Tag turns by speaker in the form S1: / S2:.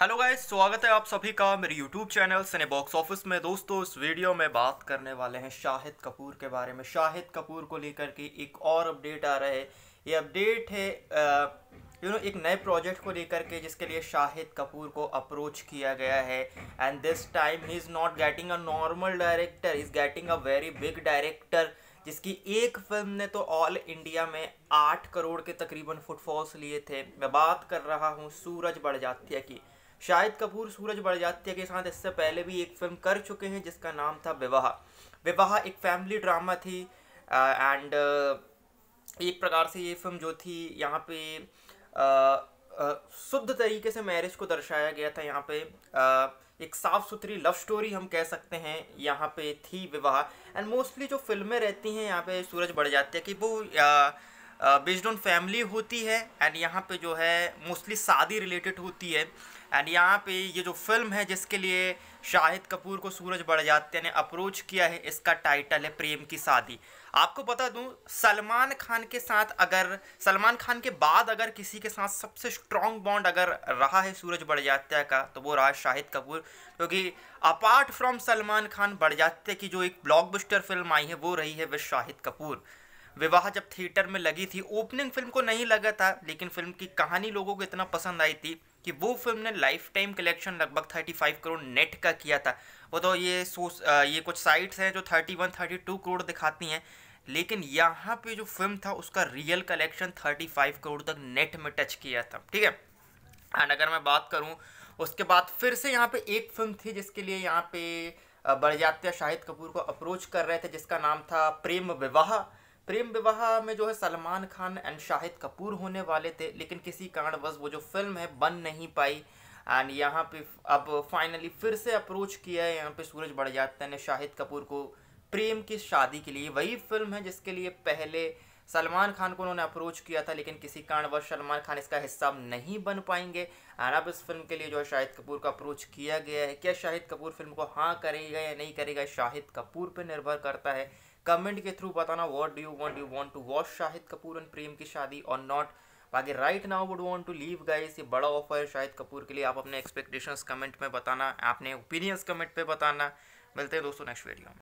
S1: hello guys स्वागत है आप सभी का मेरे YouTube channel Cine Box Office में दोस्तों इस वीडियो में बात करने वाले हैं शाहिद कपूर के बारे में शाहिद कपूर को लेकर के एक और अपडेट आ रहा है ये अपडेट है यू नो एक नए प्रोजेक्ट को लेकर के जिसके लिए शाहिद कपूर को अप्रोच किया गया है and this time he is not getting a normal director is getting a very big director जिसकी एक फिल्म ने तो ऑल इंडिया में आठ करोड़ के तकरीबन फुटफॉल्स लिए थे मैं बात कर रहा हूँ सूरज बड़जात्या की शाहिद कपूर सूरज बड़जात्या के साथ इससे पहले भी एक फिल्म कर चुके हैं जिसका नाम था विवाह विवाह एक फैमिली ड्रामा थी एंड एक प्रकार से ये फिल्म जो थी यहाँ पे शुद्ध तरीके से मैरिज को दर्शाया गया था यहाँ पे आ, एक साफ सुथरी लव स्टोरी हम कह सकते हैं यहाँ पे थी विवाह एंड मोस्टली जो फिल्में रहती हैं यहाँ पे सूरज बढ़ जाते हैं कि वो बेस्ड ऑन फैमिली होती है एंड यहाँ पे जो है मोस्टली शादी रिलेटेड होती है एंड यहाँ पे ये जो फिल्म है जिसके लिए शाहिद कपूर को सूरज बड़जात्या ने अप्रोच किया है इसका टाइटल है प्रेम की शादी आपको बता दूं सलमान खान के साथ अगर सलमान खान के बाद अगर किसी के साथ सबसे स्ट्रॉन्ग बॉन्ड अगर रहा है सूरज बड़जात्या का तो वो रहा शाहिद कपूर क्योंकि अपार्ट फ्रॉम सलमान खान बड़जात्या की जो एक ब्लॉकबस्टर फिल्म आई है वो रही है विद शाहिद कपूर विवाह जब थिएटर में लगी थी ओपनिंग फिल्म को नहीं लगा था लेकिन फिल्म की कहानी लोगों को इतना पसंद आई थी कि वो फिल्म ने लाइफ टाइम कलेक्शन लगभग 35 करोड़ नेट का किया था वो तो ये सोच ये कुछ साइट्स हैं जो 31 32 करोड़ दिखाती हैं लेकिन यहाँ पे जो फिल्म था उसका रियल कलेक्शन 35 करोड़ तक नेट में टच किया था ठीक है एंड अगर मैं बात करूँ उसके बाद फिर से यहाँ पे एक फिल्म थी जिसके लिए यहाँ पे बड़जात्या शाहिद कपूर को अप्रोच कर रहे थे जिसका नाम था प्रेम विवाह प्रेम विवाह में जो है सलमान खान एंड शाहिद कपूर होने वाले थे लेकिन किसी कारणवश वो जो फिल्म है बन नहीं पाई एंड यहाँ पे अब फाइनली फिर से अप्रोच किया है यहाँ पे सूरज बड़जात्या ने शाहिद कपूर को प्रेम की शादी के लिए वही फिल्म है जिसके लिए पहले सलमान खान को उन्होंने अप्रोच किया था लेकिन किसी कारणवश सलमान खान इसका हिस्सा नहीं बन पाएंगे और अब इस फिल्म के लिए जो है शाहिद कपूर का अप्रोच किया गया है क्या शाहिद कपूर फिल्म को हाँ करेगा या नहीं करेगा शाहिद कपूर पर निर्भर करता है कमेंट के थ्रू बताना what do you want you want to watch Shahid Kapoor and Prem की शादी और नॉट बाकी right now would want to leave guys ये बड़ा ऑफर है शाहिद कपूर के लिए आप अपने एक्सपेक्टेशंस कमेंट में बताना अपने ओपिनियंस कमेंट पे बताना मिलते हैं दोस्तों नेक्स्ट वीडियो में